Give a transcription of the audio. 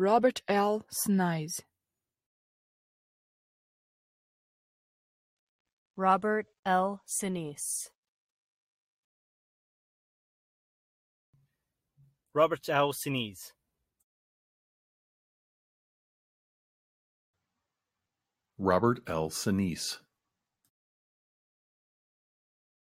Robert L. Snyes. Robert L. Sinise. Robert L. Sinise. Robert L. Sinise.